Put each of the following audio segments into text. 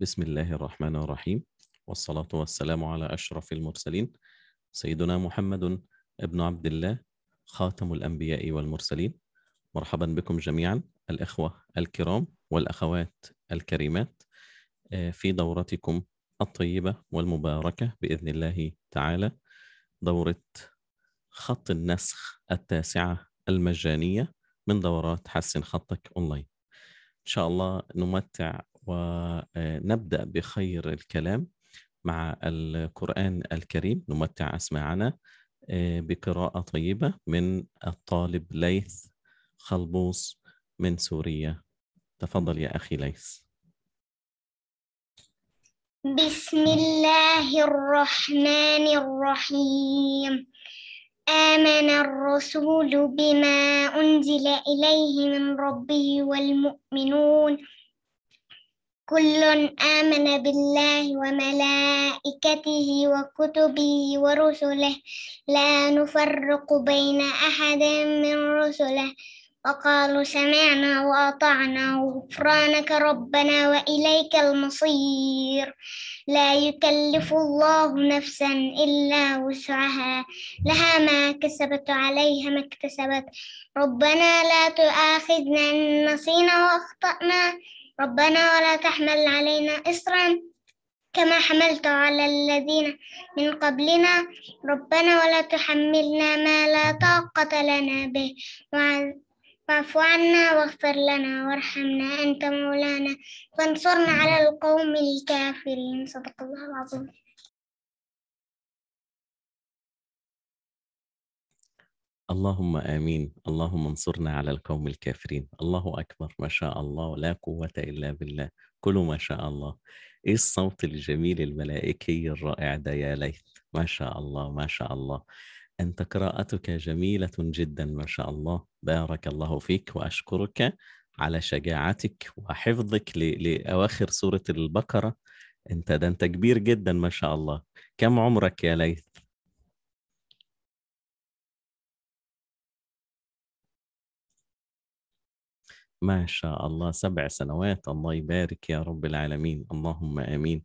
بسم الله الرحمن الرحيم والصلاة والسلام على أشرف المرسلين سيدنا محمد ابن عبد الله خاتم الأنبياء والمرسلين مرحبا بكم جميعا الإخوة الكرام والأخوات الكريمات آه، في دورتكم الطيبة والمباركة بإذن الله تعالى دورة خط النسخ التاسعة المجانية من دورات حسن خطك أونلاين إن شاء الله نمتع ونبدأ بخير الكلام مع القرآن الكريم نمتع أسماعنا آه، بقراءة طيبة من الطالب ليث خلبوس من سوريا تفضل يا أخي ليث بسم الله الرحمن الرحيم آمن الرسول بما أنزل إليه من ربه والمؤمنون كل آمن بالله وملائكته وكتبه ورسله لا نفرق بين أحد من رسله وقالوا سمعنا وأطعنا غفرانك ربنا وإليك المصير لا يكلف الله نفسا إلا وسعها لها ما كسبت عليها ما اكتسبت ربنا لا تؤاخذنا إن نسينا وأخطأنا ربنا ولا تحمل علينا إصرا كما حملته على الذين من قبلنا ربنا ولا تحملنا ما لا طاقة لنا به واعف عنا واغفر لنا وارحمنا أنت مولانا وانصرنا على القوم الكافرين صدق الله العظيم اللهم آمين اللهم انصرنا على القوم الكافرين الله أكبر ما شاء الله لا قوة إلا بالله كلوا ما شاء الله إيه الصوت الجميل الملائكي الرائع ده يا ليث ما شاء الله ما شاء الله أنت قراءتك جميلة جدا ما شاء الله بارك الله فيك وأشكرك على شجاعتك وحفظك لأواخر سورة البقرة أنت ده أنت كبير جدا ما شاء الله كم عمرك يا ليث؟ ما شاء الله سبع سنوات الله يبارك يا رب العالمين اللهم امين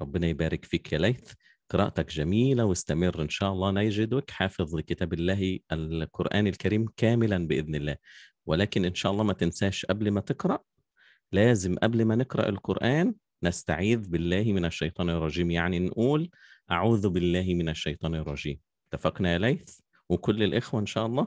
ربنا يبارك فيك يا ليث قراءتك جميله واستمر ان شاء الله نجدك حافظ لكتاب الله القران الكريم كاملا باذن الله ولكن ان شاء الله ما تنساش قبل ما تقرا لازم قبل ما نقرا القران نستعيذ بالله من الشيطان الرجيم يعني نقول اعوذ بالله من الشيطان الرجيم اتفقنا يا ليث وكل الاخوه ان شاء الله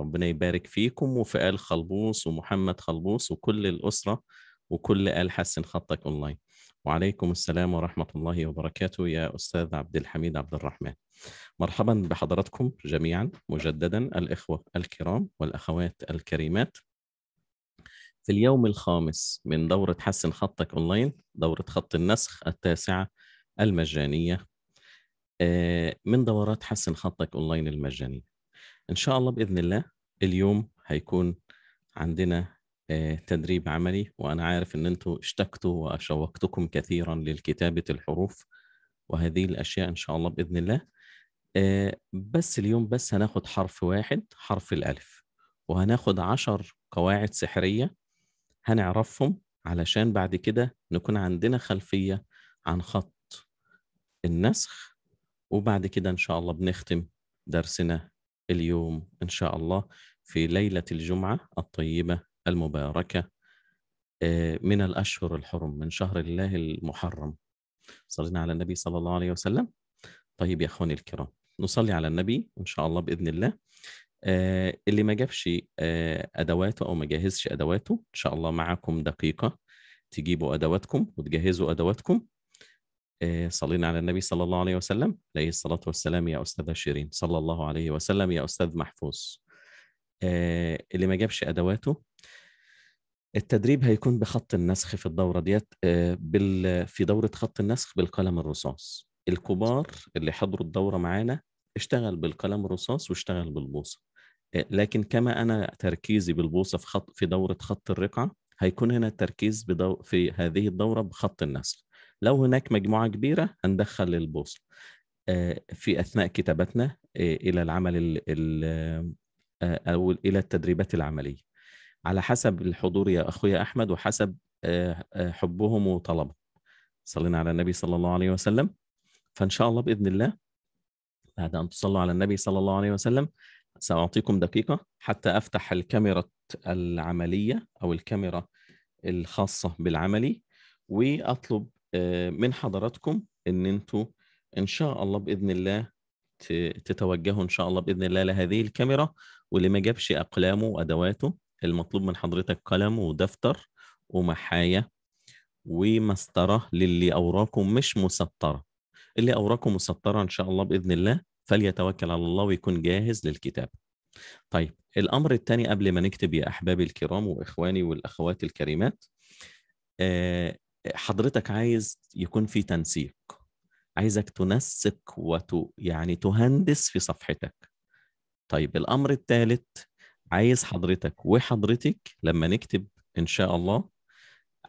ربنا يبارك فيكم وفي آل خلبوس ومحمد خلبوس وكل الأسرة وكل آل حسن خطك أونلاين وعليكم السلام ورحمة الله وبركاته يا أستاذ عبد الحميد عبد الرحمن مرحبا بحضراتكم جميعا مجددا الإخوة الكرام والأخوات الكريمات في اليوم الخامس من دورة حسن خطك أونلاين دورة خط النسخ التاسعة المجانية آه، من دورات حسن خطك أونلاين المجانية ان شاء الله باذن الله اليوم هيكون عندنا آه، تدريب عملي وانا عارف ان انتم اشتقتوا وشوقتكم كثيرا للكتابه الحروف وهذه الاشياء ان شاء الله باذن الله آه، بس اليوم بس هناخد حرف واحد حرف الالف وهناخد عشر قواعد سحريه هنعرفهم علشان بعد كده نكون عندنا خلفيه عن خط النسخ وبعد كده ان شاء الله بنختم درسنا اليوم إن شاء الله في ليلة الجمعة الطيبة المباركة آه، من الأشهر الحرم من شهر الله المحرم صلينا على النبي صلى الله عليه وسلم طيب يا أخواني الكرام نصلي على النبي إن شاء الله بإذن الله آه، اللي ما جابش آه، أدواته أو ما جهزش أدواته إن شاء الله معكم دقيقة تجيبوا أدواتكم وتجهزوا أدواتكم آه، صلينا على النبي صلى الله عليه وسلم عليه الصلاة والسلام يا أستاذ شيرين صلى الله عليه وسلم يا أستاذ محفوظ آه، اللي ما جابش أدواته التدريب هيكون بخط النسخ في الدورة ديت آه، في دورة خط النسخ بالقلم الرصاص الكبار اللي حضروا الدورة معانا اشتغل بالقلم الرصاص واشتغل بالبوصة لكن كما أنا تركيزي بالبوصة في, خط في دورة خط الرقعة هيكون هنا التركيز في هذه الدورة بخط النسخ لو هناك مجموعه كبيره هندخل البوصله آه، في اثناء كتابتنا آه، الى العمل آه، او الى التدريبات العمليه على حسب الحضور يا اخويا احمد وحسب حبهم وطلبهم صلينا على النبي صلى الله عليه وسلم فان شاء الله باذن الله بعد ان تصلوا على النبي صلى الله عليه وسلم ساعطيكم دقيقه حتى افتح الكاميرا العمليه او الكاميرا الخاصه بالعملي واطلب آه، من حضراتكم ان انتوا ان شاء الله باذن الله تتوجهوا ان شاء الله باذن الله لهذه الكاميرا واللي ما جابش اقلامه وادواته المطلوب من حضرتك قلم ودفتر ومحايه ومسطره للي اوراقه مش مسطره اللي اوراقه مسطره ان شاء الله باذن الله فليتوكل على الله ويكون جاهز للكتاب طيب الامر الثاني قبل ما نكتب يا احبابي الكرام واخواني والاخوات الكريمات آه، حضرتك عايز يكون في تنسيق عايزك تنسق وت يعني تهندس في صفحتك طيب الامر الثالث عايز حضرتك وحضرتك لما نكتب ان شاء الله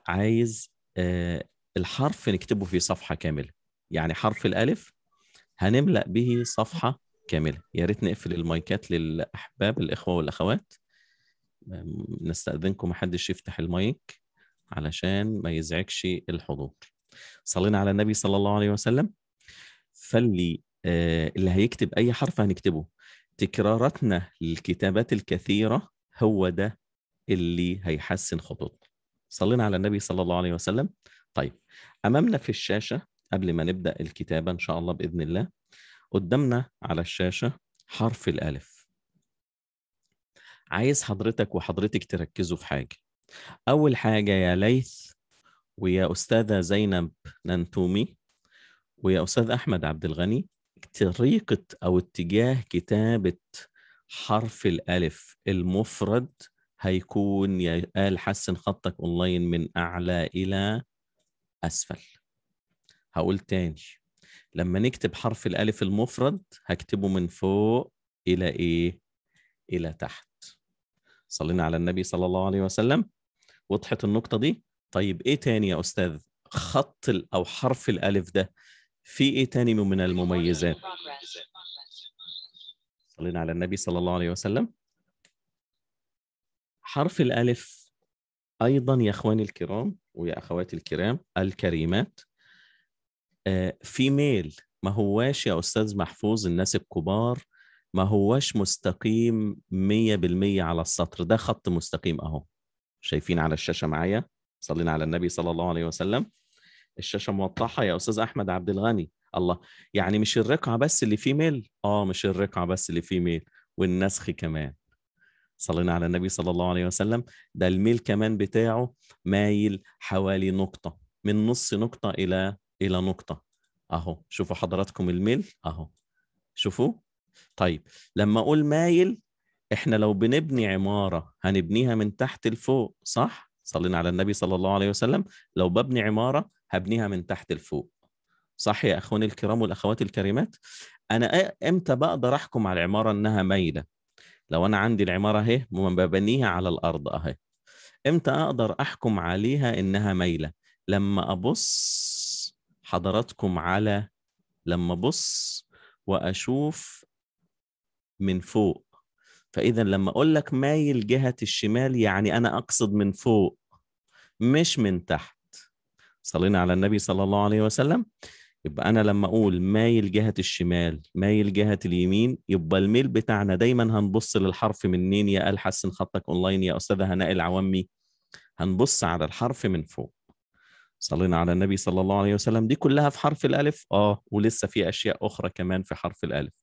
عايز آه الحرف نكتبه في صفحه كامله يعني حرف الالف هنملا به صفحه كامله يا ريت نقفل المايكات للاحباب الاخوه والاخوات نستاذنكم محدش يفتح المايك علشان ما يزعجش الحضور صلينا على النبي صلى الله عليه وسلم فاللي آه اللي هيكتب اي حرف هنكتبه تكراراتنا للكتابات الكثيره هو ده اللي هيحسن خطوطنا صلينا على النبي صلى الله عليه وسلم طيب امامنا في الشاشه قبل ما نبدا الكتابه ان شاء الله باذن الله قدامنا على الشاشه حرف الالف عايز حضرتك وحضرتك تركزوا في حاجه أول حاجة يا ليث ويا أستاذة زينب ننتومي ويا أستاذ أحمد عبد الغني طريقة أو اتجاه كتابة حرف الألف المفرد هيكون يا آل حسن خطك أونلاين من أعلى إلى أسفل هقول تاني لما نكتب حرف الألف المفرد هكتبه من فوق إلى إيه؟ إلى تحت صلينا على النبي صلى الله عليه وسلم وضحت النقطه دي طيب ايه تاني يا استاذ خط او حرف الالف ده في ايه تاني من المميزات صلينا على النبي صلى الله عليه وسلم حرف الالف ايضا يا اخواني الكرام ويا اخواتي الكرام الكريمات آه في ميل ما هواش يا استاذ محفوظ الناس الكبار ما هواش مستقيم 100% على السطر ده خط مستقيم اهو شايفين على الشاشه معايا صلينا على النبي صلى الله عليه وسلم الشاشه موضحه يا استاذ احمد عبد الغني الله يعني مش الركعه بس اللي فيه ميل اه مش الركعه بس اللي فيه ميل والنسخ كمان صلينا على النبي صلى الله عليه وسلم ده الميل كمان بتاعه مايل حوالي نقطه من نص نقطه الى الى نقطه اهو شوفوا حضراتكم الميل اهو شوفوا طيب لما اقول مايل احنا لو بنبني عماره هنبنيها من تحت لفوق صح صلينا على النبي صلى الله عليه وسلم لو ببني عماره هبنيها من تحت لفوق صح يا اخواني الكرام والاخوات الكريمات انا امتى بقدر احكم على العماره انها مايله لو انا عندي العماره اهي ببنيها على الارض اهي امتى اقدر احكم عليها انها مايله لما ابص حضراتكم على لما ابص واشوف من فوق فاذا لما اقول لك مايل جهه الشمال يعني انا اقصد من فوق مش من تحت صلينا على النبي صلى الله عليه وسلم يبقى انا لما اقول مايل جهه الشمال مايل جهه اليمين يبقى الميل بتاعنا دايما هنبص للحرف منين يا قال حسن خطك اونلاين يا استاذه هناء العوامي هنبص على الحرف من فوق صلينا على النبي صلى الله عليه وسلم دي كلها في حرف الالف اه ولسه في اشياء اخرى كمان في حرف الالف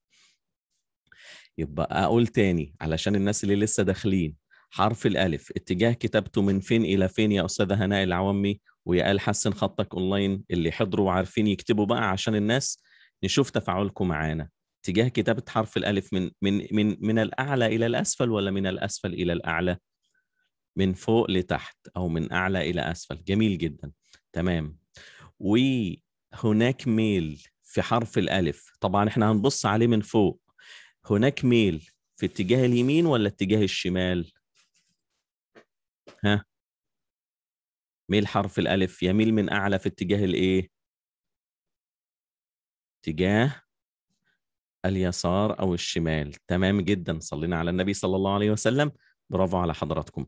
يبقى اقول تاني علشان الناس اللي لسه داخلين حرف الالف اتجاه كتابته من فين الى فين يا استاذه هناء العوامي ويا ال حسن خطك اونلاين اللي حضروا وعارفين يكتبوا بقى عشان الناس نشوف تفاعلكم معانا اتجاه كتابه حرف الالف من من من من الاعلى الى الاسفل ولا من الاسفل الى الاعلى من فوق لتحت او من اعلى الى اسفل جميل جدا تمام وهناك ميل في حرف الالف طبعا احنا هنبص عليه من فوق هناك ميل في اتجاه اليمين ولا اتجاه الشمال ها ميل حرف الالف يميل من اعلى في اتجاه الايه اتجاه اليسار او الشمال تمام جدا صلينا على النبي صلى الله عليه وسلم برافو على حضراتكم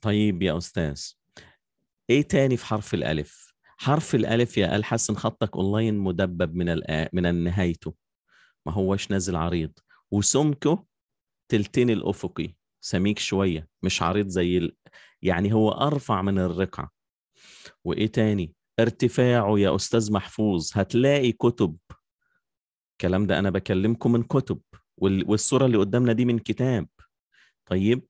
طيب يا استاذ ايه تاني في حرف الالف حرف الالف يا ال حسن خطك اونلاين مدبب من من نهايته ما هوش نازل عريض وسمكه تلتين الافقي سميك شويه مش عريض زي ال... يعني هو ارفع من الرقعه وايه تاني ارتفاعه يا استاذ محفوظ هتلاقي كتب الكلام ده انا بكلمكم من كتب وال... والصوره اللي قدامنا دي من كتاب طيب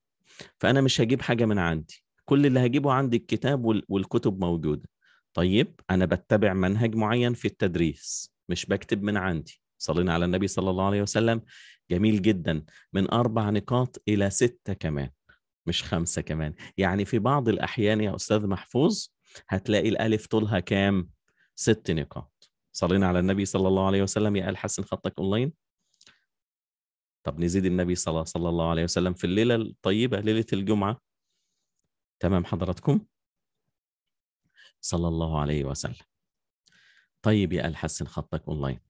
فانا مش هجيب حاجه من عندي كل اللي هجيبه عندي الكتاب وال... والكتب موجوده طيب انا بتبع منهج معين في التدريس مش بكتب من عندي صلينا على النبي صلى الله عليه وسلم جميل جدا من أربع نقاط إلى ستة كمان مش خمسة كمان يعني في بعض الأحيان يا أستاذ محفوظ هتلاقي الألف طولها كام ست نقاط صلينا على النبي صلى الله عليه وسلم يا آل حسن خطك أونلاين طب نزيد النبي صلى, صلى الله عليه وسلم في الليلة الطيبة ليلة الجمعة تمام حضراتكم صلى الله عليه وسلم طيب يا آل حسن خطك أونلاين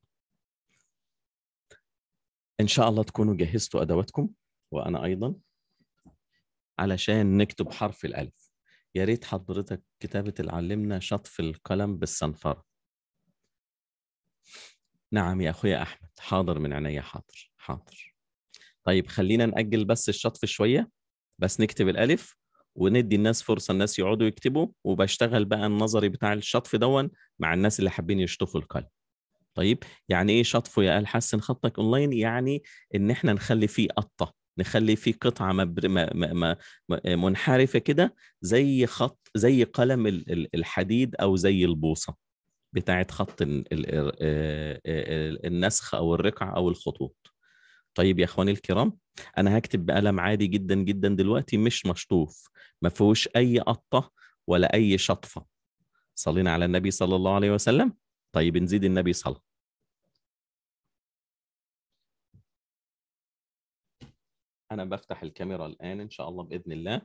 ان شاء الله تكونوا جهزتوا ادواتكم وانا ايضا علشان نكتب حرف الالف يا ريت حضرتك كتابه العلمنا شطف القلم بالصنفره نعم يا اخويا احمد حاضر من عينيا حاضر حاضر طيب خلينا ناجل بس الشطف شويه بس نكتب الالف وندي الناس فرصه الناس يقعدوا يكتبوا وبشتغل بقى النظري بتاع الشطف دون مع الناس اللي حابين يشطفوا القلم طيب يعني ايه شطفه يا قال حسن خطك اونلاين يعني ان احنا نخلي فيه قطه نخلي فيه قطعه مبر... م... م... م... منحرفه كده زي خط زي قلم الحديد او زي البوصه بتاعه خط ال... ال... ال... آه، آه، النسخ او الرقعه او الخطوط طيب يا اخواني الكرام انا هكتب بقلم عادي جدا جدا دلوقتي مش مشطوف ما فيهوش اي قطه ولا اي شطفه صلينا على النبي صلى الله عليه وسلم طيب نزيد النبي صلى أنا بفتح الكاميرا الآن إن شاء الله بإذن الله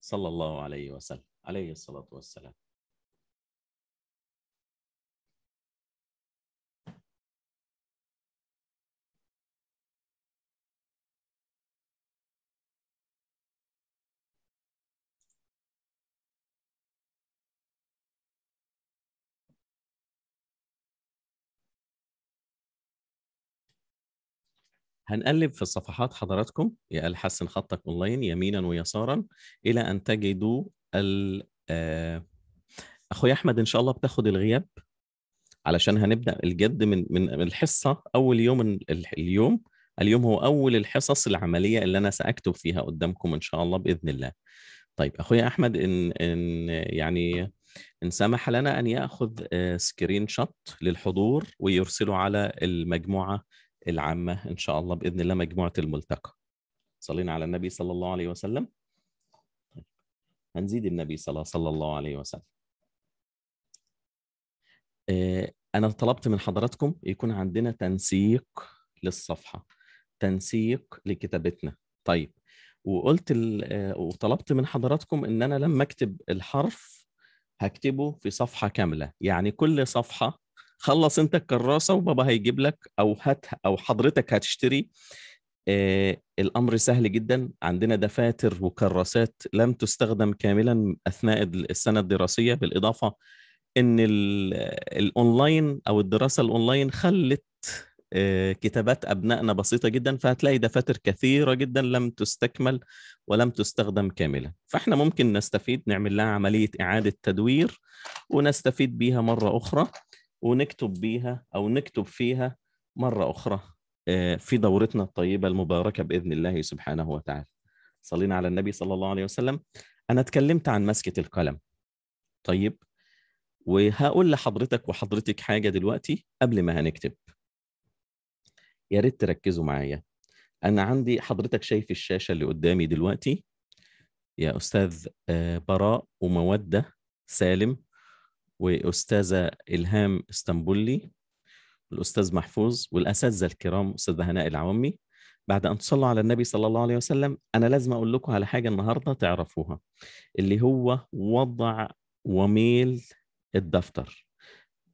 صلى الله عليه وسلم عليه الصلاة والسلام هنقلب في الصفحات حضراتكم يا الحسن خطك اونلاين يمينا ويسارا الى ان تجدوا ال آه، اخويا احمد ان شاء الله بتاخد الغياب علشان هنبدا الجد من من الحصه اول يوم اليوم اليوم هو اول الحصص العمليه اللي انا ساكتب فيها قدامكم ان شاء الله باذن الله طيب اخويا احمد ان ان يعني ان سمح لنا ان ياخذ سكرين آه، شوت للحضور ويرسله على المجموعه العامة إن شاء الله بإذن الله مجموعة الملتقى صلينا على النبي صلى الله عليه وسلم هنزيد النبي صلى, صلى الله عليه وسلم آه، أنا طلبت من حضراتكم يكون عندنا تنسيق للصفحة تنسيق لكتابتنا طيب وقلت آه، وطلبت من حضراتكم ان انا لما اكتب الحرف هكتبه في صفحه كامله يعني كل صفحه خلص انت الكراسه وبابا هيجيب لك او هات او حضرتك هتشتري آه الامر سهل جدا عندنا دفاتر وكراسات لم تستخدم كاملا اثناء السنه الدراسيه بالاضافه ان الاونلاين او الدراسه الاونلاين خلت آه، كتابات ابنائنا بسيطه جدا فهتلاقي دفاتر كثيره جدا لم تستكمل ولم تستخدم كاملا فاحنا ممكن نستفيد نعمل لها عمليه اعاده تدوير ونستفيد بيها مره اخرى ونكتب بيها او نكتب فيها مره اخرى آه، في دورتنا الطيبه المباركه باذن الله سبحانه وتعالى. صلينا على النبي صلى الله عليه وسلم. انا اتكلمت عن مسكه القلم. طيب وهقول لحضرتك وحضرتك حاجه دلوقتي قبل ما هنكتب. يا ريت تركزوا معايا. انا عندي حضرتك شايف الشاشه اللي قدامي دلوقتي يا استاذ آه، براء وموده سالم واستاذه الهام اسطنبولي والاستاذ محفوظ والاساتذه الكرام استاذه هناء العوامي بعد ان تصلوا على النبي صلى الله عليه وسلم انا لازم اقول لكم على حاجه النهارده تعرفوها اللي هو وضع وميل الدفتر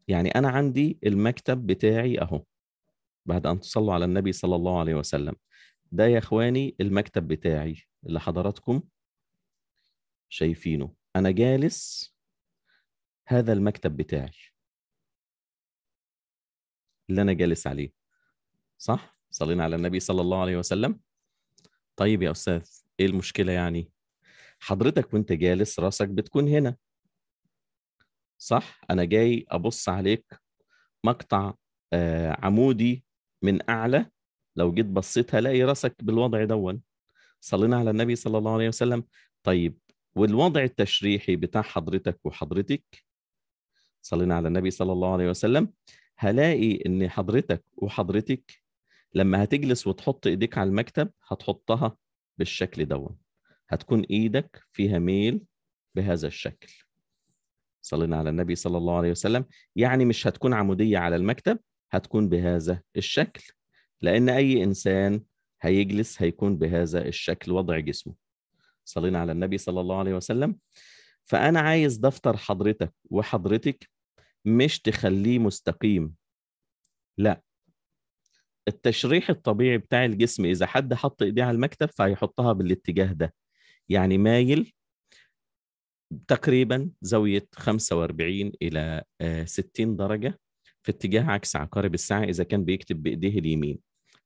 يعني انا عندي المكتب بتاعي اهو بعد ان تصلوا على النبي صلى الله عليه وسلم ده يا اخواني المكتب بتاعي اللي حضراتكم شايفينه انا جالس هذا المكتب بتاعي اللي انا جالس عليه صح صلينا على النبي صلى الله عليه وسلم طيب يا استاذ ايه المشكله يعني حضرتك وانت جالس راسك بتكون هنا صح انا جاي ابص عليك مقطع آه، عمودي من اعلى لو جيت بصيت هلاقي راسك بالوضع دون صلينا على النبي صلى الله عليه وسلم طيب والوضع التشريحي بتاع حضرتك وحضرتك صلينا على النبي صلى الله عليه وسلم هلاقي ان حضرتك وحضرتك لما هتجلس وتحط ايديك على المكتب هتحطها بالشكل ده هتكون ايدك فيها ميل بهذا الشكل صلينا على النبي صلى الله عليه وسلم يعني مش هتكون عمودية على المكتب هتكون بهذا الشكل لأن أي إنسان هيجلس هيكون بهذا الشكل وضع جسمه صلينا على النبي صلى الله عليه وسلم فأنا عايز دفتر حضرتك وحضرتك مش تخليه مستقيم لا التشريح الطبيعي بتاع الجسم اذا حد حط ايديه على المكتب فهيحطها بالاتجاه ده يعني مايل تقريبا زاويه 45 الى 60 آه، درجه في اتجاه عكس عقارب الساعه اذا كان بيكتب بايديه اليمين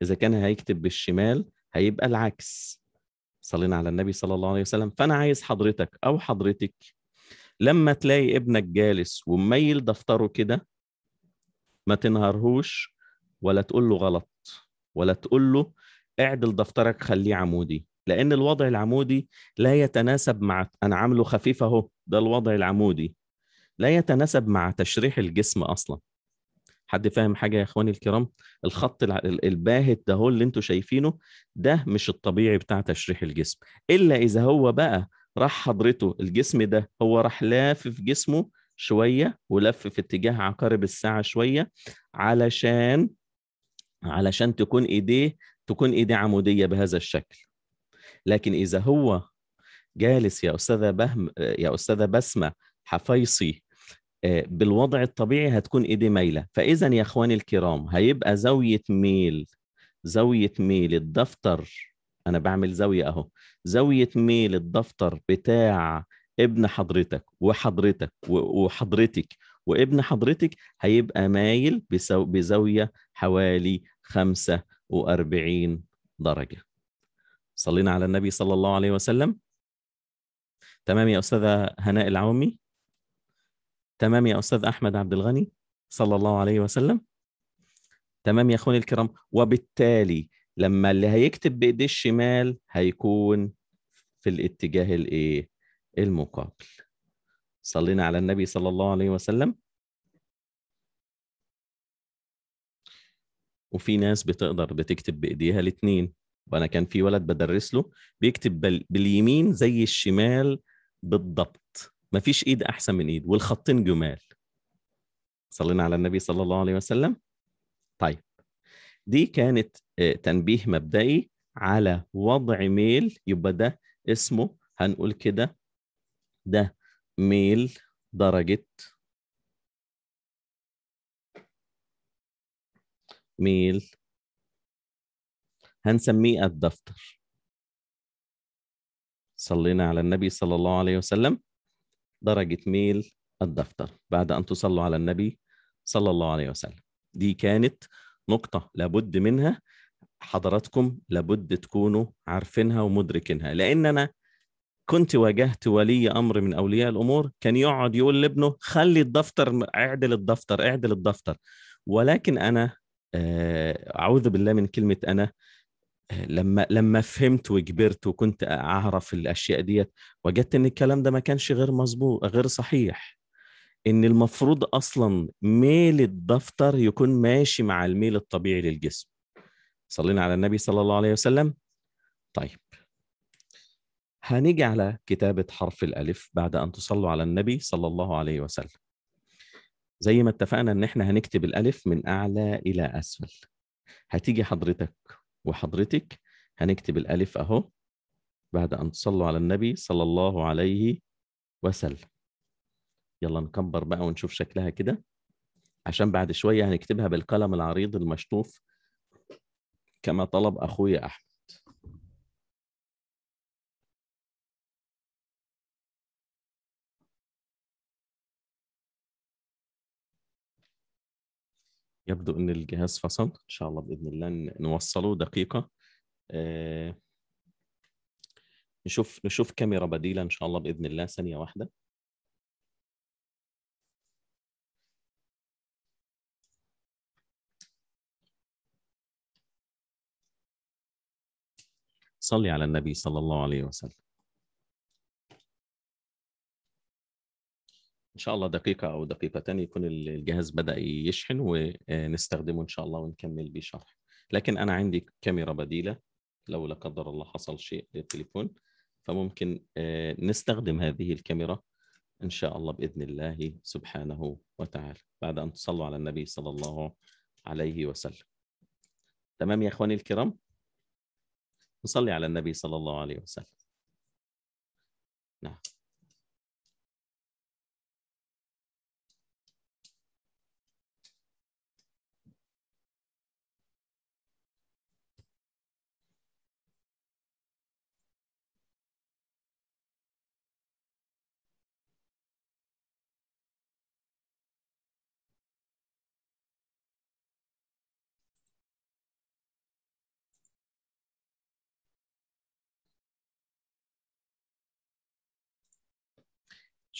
اذا كان هيكتب بالشمال هيبقى العكس صلينا على النبي صلى الله عليه وسلم فانا عايز حضرتك او حضرتك لما تلاقي ابنك جالس وميل دفتره كده ما تنهرهوش ولا تقول له غلط ولا تقول له اعدل دفترك خليه عمودي لان الوضع العمودي لا يتناسب مع انا عامله خفيف اهو ده الوضع العمودي لا يتناسب مع تشريح الجسم اصلا حد فاهم حاجه يا اخواني الكرام الخط الباهت ده هو اللي انتوا شايفينه ده مش الطبيعي بتاع تشريح الجسم الا اذا هو بقى راح حضرته الجسم ده هو راح لافف جسمه شويه ولف في اتجاه عقارب الساعه شويه علشان علشان تكون ايديه تكون ايديه عموديه بهذا الشكل لكن اذا هو جالس يا استاذه بهم يا استاذه بسمه حفيصي آه، بالوضع الطبيعي هتكون ايدي مايله فاذا يا اخواني الكرام هيبقى زاويه ميل زاويه ميل الدفتر انا بعمل زاويه اهو زاويه ميل الدفتر بتاع ابن حضرتك وحضرتك وحضرتك وابن حضرتك هيبقى مايل بزاويه حوالي 45 درجه صلينا على النبي صلى الله عليه وسلم تمام يا استاذه هناء العومي تمام يا استاذ احمد عبد الغني صلى الله عليه وسلم تمام يا اخواني الكرام وبالتالي لما اللي هيكتب بايديه الشمال هيكون في الاتجاه الايه المقابل صلينا على النبي صلى الله عليه وسلم وفي ناس بتقدر بتكتب بايديها الاثنين وانا كان في ولد بدرس له بيكتب باليمين زي الشمال بالضبط مفيش ايد احسن من ايد والخطين جمال صلينا على النبي صلى الله عليه وسلم طيب دي كانت آه، تنبيه مبدئي على وضع ميل يبقى ده اسمه هنقول كده ده ميل درجة ميل هنسميه الدفتر صلينا على النبي صلى الله عليه وسلم درجة ميل الدفتر بعد أن تصلوا على النبي صلى الله عليه وسلم دي كانت نقطة لابد منها حضراتكم لابد تكونوا عارفينها ومدركينها لأن أنا كنت واجهت ولي امر من اولياء الامور كان يقعد يقول لابنه خلي الدفتر اعدل الدفتر اعدل الدفتر ولكن انا آه، اعوذ بالله من كلمه انا آه، لما لما فهمت وكبرت وكنت اعرف الاشياء ديت وجدت ان الكلام ده ما كانش غير مظبوط غير صحيح ان المفروض اصلا ميل الدفتر يكون ماشي مع الميل الطبيعي للجسم صلينا على النبي صلى الله عليه وسلم طيب هنيجي على كتابة حرف الألف بعد أن تصلوا على النبي صلى الله عليه وسلم زي ما اتفقنا ان احنا هنكتب الألف من أعلى إلى أسفل هتيجي حضرتك وحضرتك هنكتب الألف أهو بعد أن تصلوا على النبي صلى الله عليه وسلم يلا نكبر بقى ونشوف شكلها كده عشان بعد شوية هنكتبها بالقلم العريض المشطوف كما طلب أخوي أحمد يبدو أن الجهاز فصل إن شاء الله بإذن الله نوصله دقيقة آه، نشوف نشوف كاميرا بديلة إن شاء الله بإذن الله ثانية واحدة صلي على النبي صلى الله عليه وسلم ان شاء الله دقيقه او دقيقتين يكون الجهاز بدا يشحن ونستخدمه ان شاء الله ونكمل بشرح لكن انا عندي كاميرا بديله لو لا قدر الله حصل شيء للتليفون فممكن آه، نستخدم هذه الكاميرا ان شاء الله باذن الله سبحانه وتعالى بعد ان تصلوا على النبي صلى الله عليه وسلم تمام يا اخواني الكرام نصلي على النبي صلى الله عليه وسلم نعم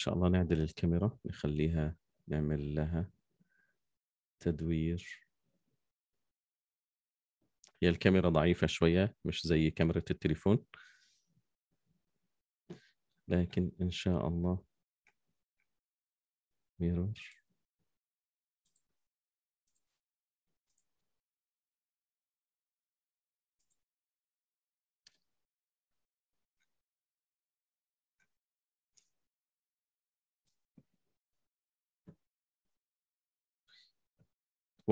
شاء الله نعدل الكاميرا نخليها نعمل لها تدوير هي الكاميرا ضعيفة شوية مش زي كاميرا التليفون لكن إن شاء الله ميرور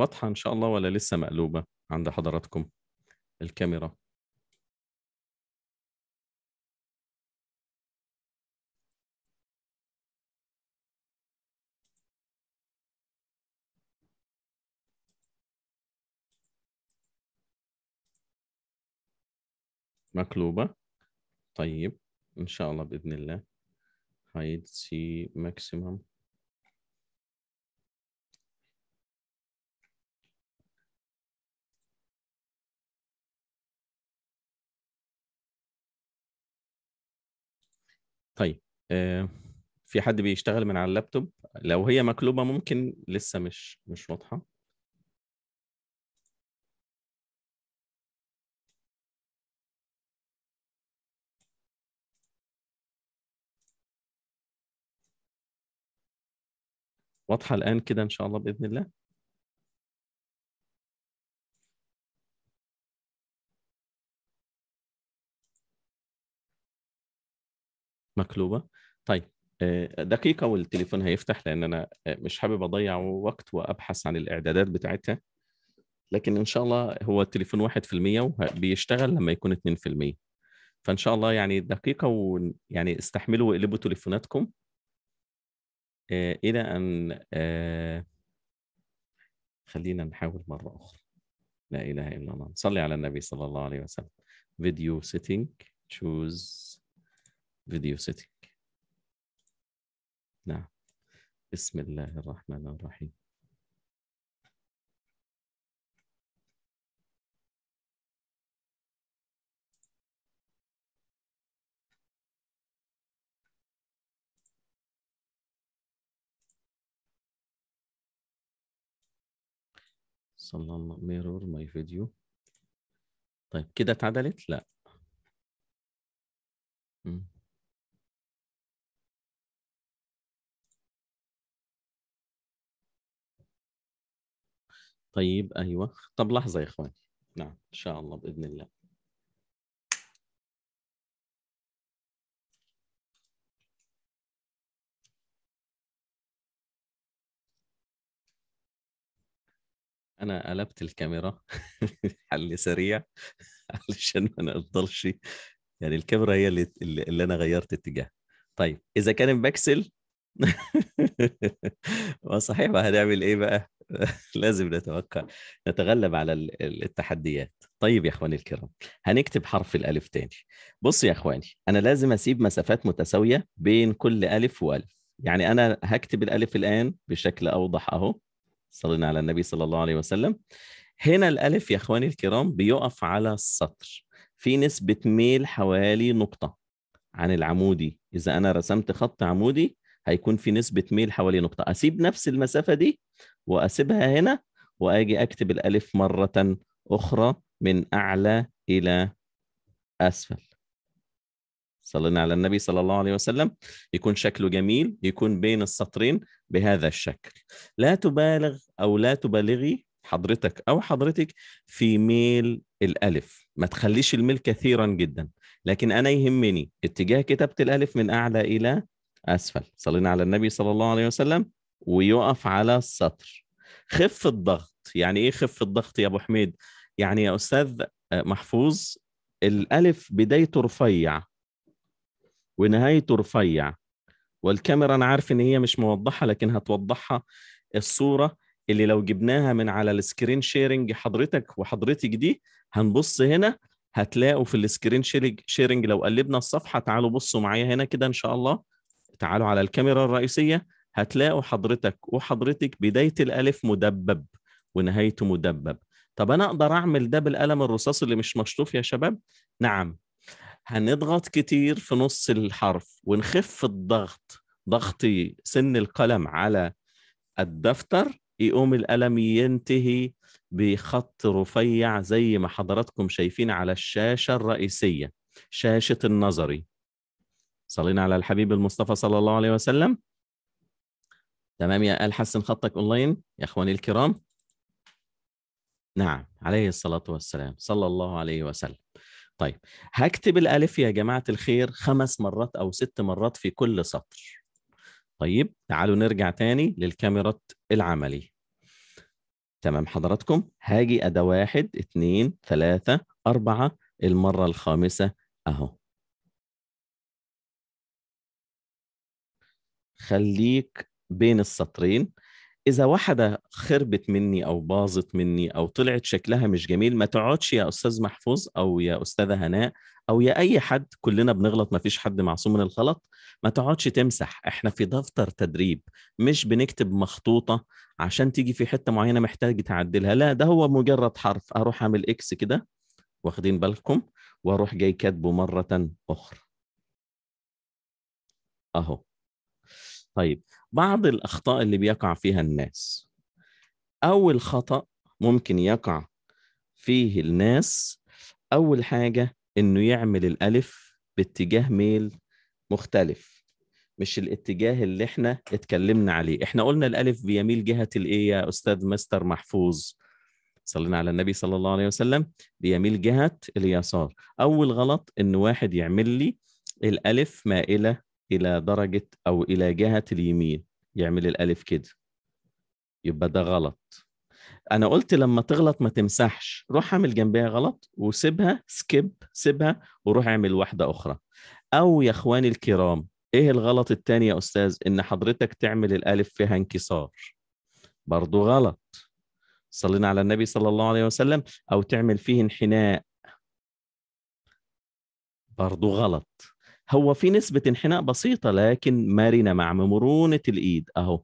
واضحة إن شاء الله ولا لسه مقلوبة عند حضراتكم الكاميرا مقلوبة طيب إن شاء الله بإذن الله هيد سي ماكسيمم طيب آه، في حد بيشتغل من على اللابتوب لو هي مقلوبه ممكن لسه مش مش واضحه واضحه الان كده ان شاء الله باذن الله مقلوبه طيب آه، دقيقه والتليفون هيفتح لان انا آه، مش حابب اضيع وقت وابحث عن الاعدادات بتاعتها لكن ان شاء الله هو التليفون 1% وبيشتغل لما يكون 2% فان شاء الله يعني دقيقه ويعني استحملوا واقلبوا تليفوناتكم آه، الى ان خلينا نحاول مره اخرى لا اله الا الله نصلي على النبي صلى الله عليه وسلم فيديو سيتنج تشوز فيديو سيتنج نعم بسم الله الرحمن الرحيم صلى الله ميرور ماي فيديو طيب كده اتعدلت لا مم. طيب ايوه طب لحظه يا اخوان نعم ان شاء الله باذن الله انا قلبت الكاميرا حل سريع علشان ما نفضلش يعني الكاميرا هي اللي, اللي انا غيرت اتجاهها طيب اذا كان بكسل ما صحيح بقى هنعمل ايه بقى لازم نتوقع نتغلب على التحديات طيب يا اخواني الكرام هنكتب حرف الالف تاني بص يا اخواني انا لازم اسيب مسافات متساويه بين كل الف والف يعني انا هكتب الالف الان بشكل اوضح اهو صلينا على النبي صلى الله عليه وسلم هنا الالف يا اخواني الكرام بيقف على السطر في نسبه ميل حوالي نقطه عن العمودي اذا انا رسمت خط عمودي هيكون في نسبه ميل حوالي نقطه اسيب نفس المسافه دي واسيبها هنا واجي اكتب الالف مره اخرى من اعلى الى اسفل صلينا على النبي صلى الله عليه وسلم يكون شكله جميل يكون بين السطرين بهذا الشكل لا تبالغ او لا تبالغي حضرتك او حضرتك في ميل الالف ما تخليش الميل كثيرا جدا لكن انا يهمني اتجاه كتابه الالف من اعلى الى اسفل صلينا على النبي صلى الله عليه وسلم ويقف على السطر خف الضغط يعني ايه خف الضغط يا ابو حميد يعني يا استاذ آه، محفوظ الالف بدايته رفيع ونهايته رفيع والكاميرا انا عارف ان هي مش موضحه لكن هتوضحها الصوره اللي لو جبناها من على السكرين شيرنج حضرتك وحضرتك دي هنبص هنا هتلاقوا في السكرين شيرنج لو قلبنا الصفحه تعالوا بصوا معايا هنا كده ان شاء الله تعالوا على الكاميرا الرئيسية هتلاقوا حضرتك وحضرتك بداية الألف مدبب ونهايته مدبب طب أنا أقدر أعمل ده بالقلم الرصاص اللي مش مشطوف يا شباب؟ نعم هنضغط كتير في نص الحرف ونخف الضغط ضغط سن القلم على الدفتر يقوم القلم ينتهي بخط رفيع زي ما حضراتكم شايفين على الشاشة الرئيسية شاشة النظري صلينا على الحبيب المصطفى صلى الله عليه وسلم تمام يا ال حسن خطك اونلاين يا اخواني الكرام نعم عليه الصلاة والسلام صلى الله عليه وسلم طيب هكتب الألف يا جماعة الخير خمس مرات أو ست مرات في كل سطر طيب تعالوا نرجع تاني للكاميرات العملي تمام حضراتكم هاجي ادا واحد اتنين ثلاثة أربعة المرة الخامسة أهو خليك بين السطرين اذا واحده خربت مني او باظت مني او طلعت شكلها مش جميل ما تقعدش يا استاذ محفوظ او يا استاذه هناء او يا اي حد كلنا بنغلط ما فيش حد معصوم من الغلط ما تقعدش تمسح احنا في دفتر تدريب مش بنكتب مخطوطه عشان تيجي في حته معينه محتاج تعدلها لا ده هو مجرد حرف اروح اعمل اكس كده واخدين بالكم واروح جاي كاتبه مره اخرى اهو طيب بعض الأخطاء اللي بيقع فيها الناس أول خطأ ممكن يقع فيه الناس أول حاجة إنه يعمل الألف باتجاه ميل مختلف مش الاتجاه اللي احنا اتكلمنا عليه احنا قلنا الألف بيميل جهة الإيه يا أستاذ مستر محفوظ صلينا على النبي صلى الله عليه وسلم بيميل جهة اليسار أول غلط إن واحد يعمل لي الألف مائلة الى درجه او الى جهه اليمين يعمل الالف كده يبقى ده غلط انا قلت لما تغلط ما تمسحش روح اعمل جنبها غلط وسيبها سكيب سيبها وروح اعمل واحده اخرى او يا اخواني الكرام ايه الغلط الثاني يا استاذ ان حضرتك تعمل الالف فيها انكسار برضو غلط صلينا على النبي صلى الله عليه وسلم او تعمل فيه انحناء برضو غلط هو في نسبة انحناء بسيطة لكن مرنة مع مرونة الإيد أهو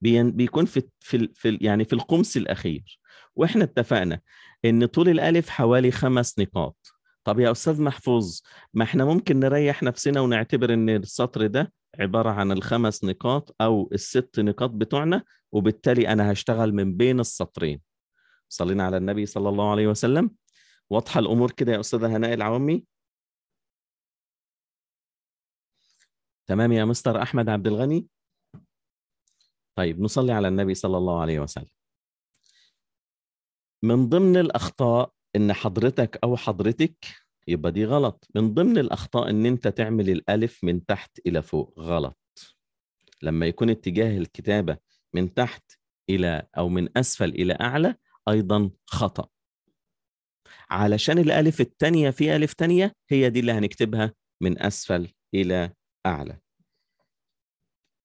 بيكون في في في يعني في القمص الأخير وإحنا اتفقنا إن طول الألف حوالي خمس نقاط طب يا أستاذ محفوظ ما إحنا ممكن نريح نفسنا ونعتبر إن السطر ده عبارة عن الخمس نقاط أو الست نقاط بتوعنا وبالتالي أنا هشتغل من بين السطرين صلينا على النبي صلى الله عليه وسلم واضحه الامور كده يا استاذه هناء العوامي تمام يا مستر احمد عبد الغني طيب نصلي على النبي صلى الله عليه وسلم من ضمن الاخطاء ان حضرتك او حضرتك يبقى دي غلط من ضمن الاخطاء ان انت تعمل الالف من تحت الى فوق غلط لما يكون اتجاه الكتابه من تحت الى او من اسفل الى اعلى ايضا خطا علشان الألف التانية في ألف تانية هي دي اللي هنكتبها من أسفل إلى أعلى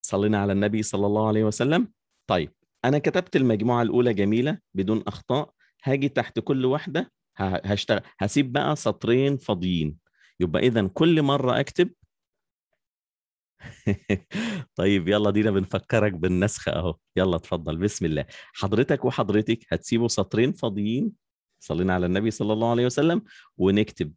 صلينا على النبي صلى الله عليه وسلم طيب أنا كتبت المجموعة الأولى جميلة بدون أخطاء هاجي تحت كل واحدة هشتغل هسيب بقى سطرين فاضيين يبقى إذا كل مرة أكتب طيب يلا دينا بنفكرك بالنسخة أهو يلا اتفضل بسم الله حضرتك وحضرتك هتسيبوا سطرين فاضيين صلينا على النبي صلى الله عليه وسلم ونكتب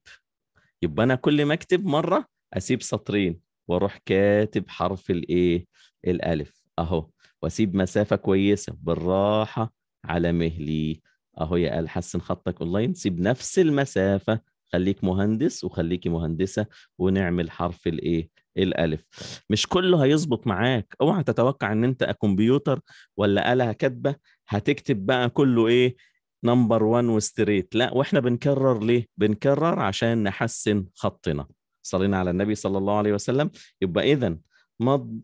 يبقى انا كل ما اكتب مره اسيب سطرين واروح كاتب حرف الايه الالف اهو واسيب مسافه كويسه بالراحه على مهلي اهو يا قال حسن خطك اونلاين سيب نفس المسافه خليك مهندس وخليكي مهندسه ونعمل حرف الايه الالف مش كله هيظبط معاك اوعى تتوقع ان انت كمبيوتر ولا آلة كاتبه هتكتب بقى كله ايه نمبر 1 وستريت لا واحنا بنكرر ليه بنكرر عشان نحسن خطنا صلينا على النبي صلى الله عليه وسلم يبقى اذا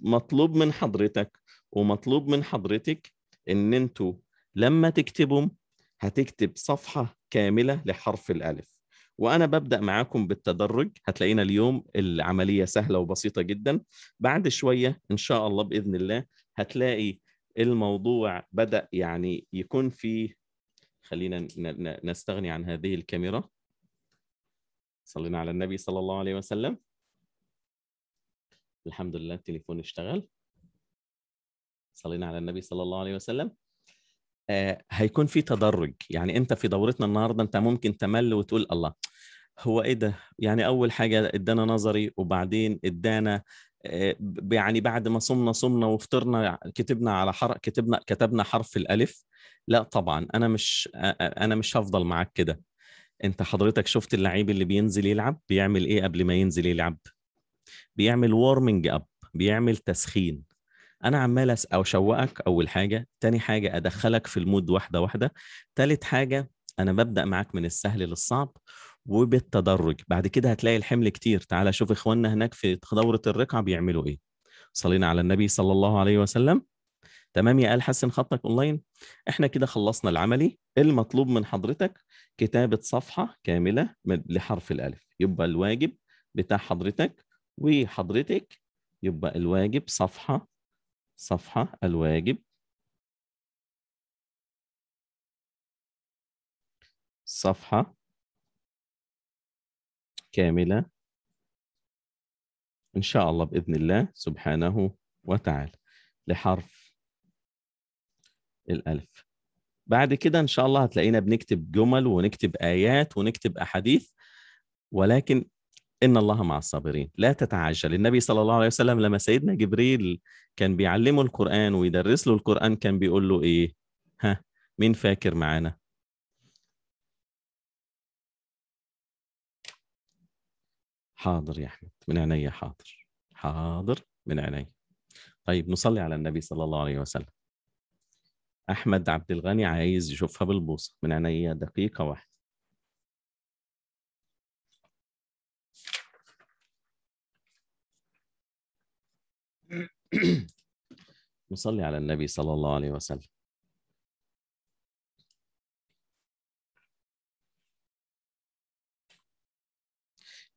مطلوب من حضرتك ومطلوب من حضرتك ان انتوا لما تكتبوا هتكتب صفحه كامله لحرف الالف وانا ببدا معاكم بالتدرج هتلاقينا اليوم العمليه سهله وبسيطه جدا بعد شويه ان شاء الله باذن الله هتلاقي الموضوع بدا يعني يكون فيه خلينا نستغني عن هذه الكاميرا صلينا على النبي صلى الله عليه وسلم الحمد لله التليفون اشتغل صلينا على النبي صلى الله عليه وسلم آه هيكون في تدرج يعني انت في دورتنا النهارده انت ممكن تمل وتقول الله هو ايه ده يعني اول حاجه ادانا نظري وبعدين ادانا آه، يعني بعد ما صمنا صمنا وفطرنا كتبنا على حرف كتبنا كتبنا حرف الالف لا طبعا انا مش انا مش هفضل معاك كده انت حضرتك شفت اللعيب اللي بينزل يلعب بيعمل ايه قبل ما ينزل يلعب بيعمل وارمنج اب بيعمل تسخين انا عمال اشوقك اول حاجه تاني حاجه ادخلك في المود واحده واحده تالت حاجه انا ببدا معاك من السهل للصعب وبالتدرج بعد كده هتلاقي الحمل كتير تعال شوف اخواننا هناك في دورة الرقعة بيعملوا ايه صلينا على النبي صلى الله عليه وسلم تمام يا آل حسن خطك اونلاين احنا كده خلصنا العملي المطلوب من حضرتك كتابة صفحة كاملة لحرف الألف يبقى الواجب بتاع حضرتك وحضرتك يبقى الواجب صفحة صفحة الواجب صفحة كاملة إن شاء الله بإذن الله سبحانه وتعالى لحرف الألف بعد كده إن شاء الله هتلاقينا بنكتب جمل ونكتب آيات ونكتب أحاديث ولكن إن الله مع الصابرين لا تتعجل النبي صلى الله عليه وسلم لما سيدنا جبريل كان بيعلمه القرآن ويدرس له القرآن كان بيقول له إيه ها مين فاكر معانا حاضر يا أحمد من عيني حاضر حاضر من عيني طيب نصلي على النبي صلى الله عليه وسلم أحمد عبد الغني عايز يشوفها بالبوصة من عيني دقيقة واحدة نصلي على النبي صلى الله عليه وسلم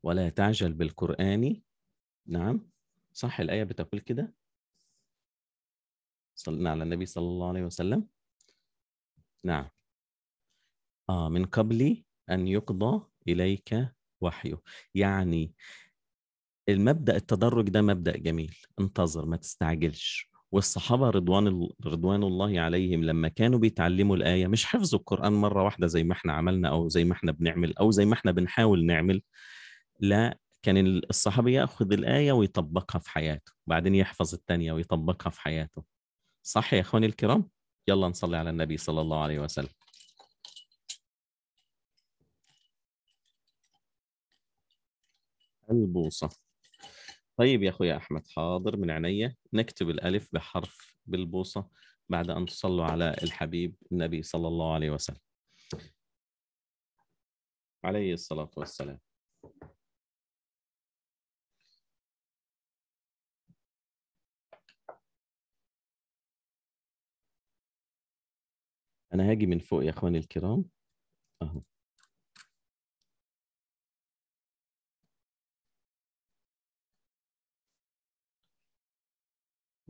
ولا تعجل بالقرآن نعم صح الآية بتقول كده صلينا نعم، على النبي صلى الله عليه وسلم نعم آه من قبل أن يقضى إليك وحيه يعني المبدأ التدرج ده مبدأ جميل انتظر ما تستعجلش والصحابة رضوان رضوان الله عليهم لما كانوا بيتعلموا الآية مش حفظوا القرآن مرة واحدة زي ما احنا عملنا أو زي ما احنا بنعمل أو زي ما احنا بنحاول نعمل لا كان الصحابي ياخذ الايه ويطبقها في حياته وبعدين يحفظ الثانيه ويطبقها في حياته صح يا اخواني الكرام يلا نصلي على النبي صلى الله عليه وسلم البوصة طيب يا أخويا أحمد حاضر من عينيا نكتب الألف بحرف بالبوصة بعد أن تصلوا على الحبيب النبي صلى الله عليه وسلم عليه الصلاة والسلام انا هاجي من فوق يا اخواني الكرام اهو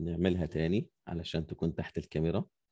نعملها تاني علشان تكون تحت الكاميرا